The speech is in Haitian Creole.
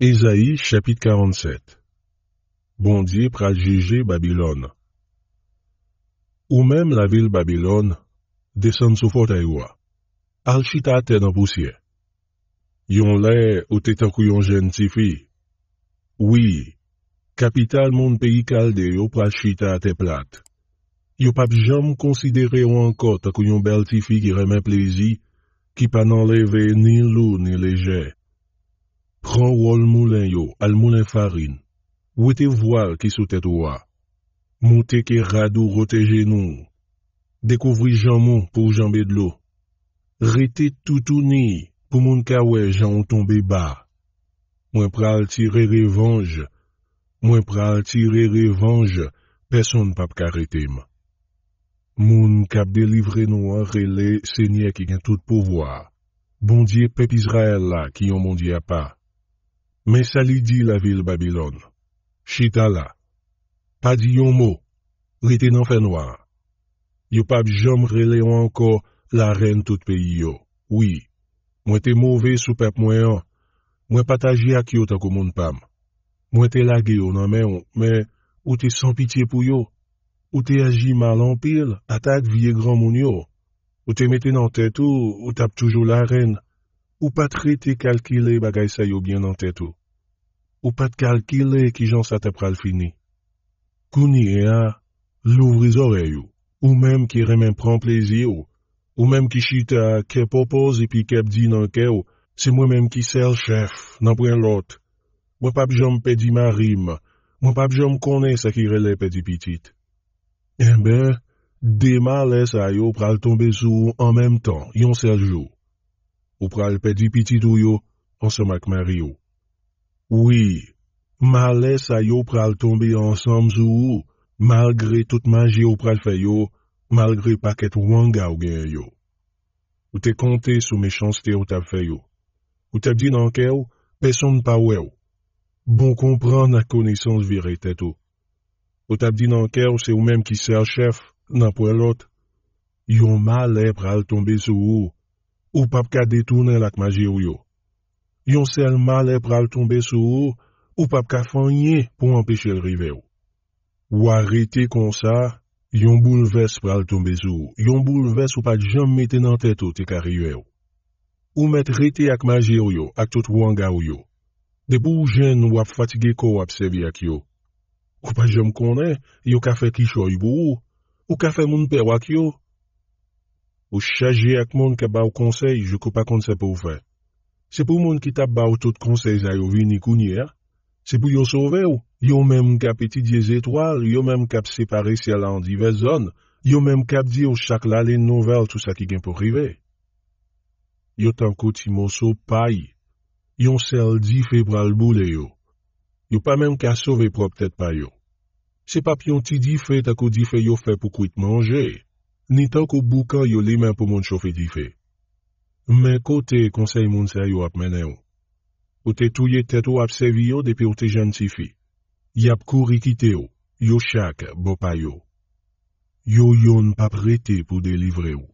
Ezaïs chapit 47 Bondye praljige Babilon Ou mem la vil Babilon, desan soufote a ywa. Alchita ten apousye. Yon lè ou tete kuyon jen tifi. Oui, kapital moun peyi kalde yo praljita te plat. Yo pap jom konsidere wankot kuyon bel tifi ki reme plezi, ki pan enleve ni lou ni leje. Pran wòl moulen yo, al moulen farin. Wè te vwal ki sou tet wwa. Mwote ke rado wote genou. Dekouvri janmou pou janbe dlo. Rete toutouni pou moun ka wè jan ontombe ba. Mwen pral tire revanj. Mwen pral tire revanj. Peson pap ka rete m. Moun kap delivre nou an rele se nye ki gen tout pou wwa. Bondye pep Israel la ki yon mondye apwa. Mais ça lui dit la ville Babylone. Chita là. Pas dit un mot. Rete nan fait noir. Yo pap jom ou encore la reine tout peyi yo. Oui, moi te mauvais sou pep mwen an. Mwen pataji ak yo tako moun pam. Moi te lagé yo nan men, mais ou te sans pitié pour yo. Ou te agi mal en pile, attaque vie grand moun yo. Ou te mette nan tête ou, ou tap toujours la reine. Ou pas traité kalkile bagay sa yo bien nan tête ou. ou pat kalkile ki jan sat ap pral fini. Kouni e a, louvri zore yo, ou mem ki remen pran plezi yo, ou mem ki chita ke popoz epi kep di nan ke yo, se mwen mem ki sel chef nan pwen lot. Mwen pap jom pedi ma rim, mwen pap jom konen sa ki rele pedi pitit. En eh ben, dema les a yo pral tombe sou an mem tan, yon sel jo. Ou pral pedi pitit ou yo, an se mak mari yo. Oui, malè sa yo pral tombe ansam zu ou, malgre tout maji yo pral fè yo, malgre pak et wangaw gen yo. Ou te kontè sou mechanstè ou tap fè yo. Ou tap di nan kèw, peson n'pa wèw. Bon kompran nak koneysans virè tèt ou. Ou tap di nan kèw, se ou menm ki se alchef nan pou elot, yo malè pral tombe sou ou, ou pap ka detounen lak maji yo yo. Yon sel male pral tombe sou ou, ou pap ka fanyen pou empeshe lrive ou. Ou a rete kon sa, yon bouleves pral tombe sou ou, yon bouleves ou pat jom mete nan teto te kariye ou. Ou met rete ak maje ou yo, ak tout wanga ou yo. De bou ou jen nou ap fatige ko ap sevi ak yo. Ou pat jom konen, yo ka fe kishoy bou ou, ou ka fe moun pe wak yo. Ou chaje ak moun ke ba ou konsey, jou ko pa kon se pou fey. Se pou moun ki tap ba ou tout konsey zayon vi ni kounyer, se pou yon sove ou, yon menm kap eti 10 etwal, yon menm kap separe si alan 12 zon, yon menm kap di ou chak lalen nouvel tout sa ki gen pou rive. Yon tanko ti moun so pay, yon sel di fe bral boule yo. Yon pa menm ka sove pro ptet pay yo. Se pap yon ti di fe tako di fe yo fe pou kou te manje, ni tanko bou ka yon li menm pou moun chofe di fe. Men kote konsey moun seyo ap mene ou. Ou te touye tato ap sevi yo depi ou te jan sifi. Yap kou rikite ou, yo chak bopay ou. Yo yon pap rete pou delivre ou.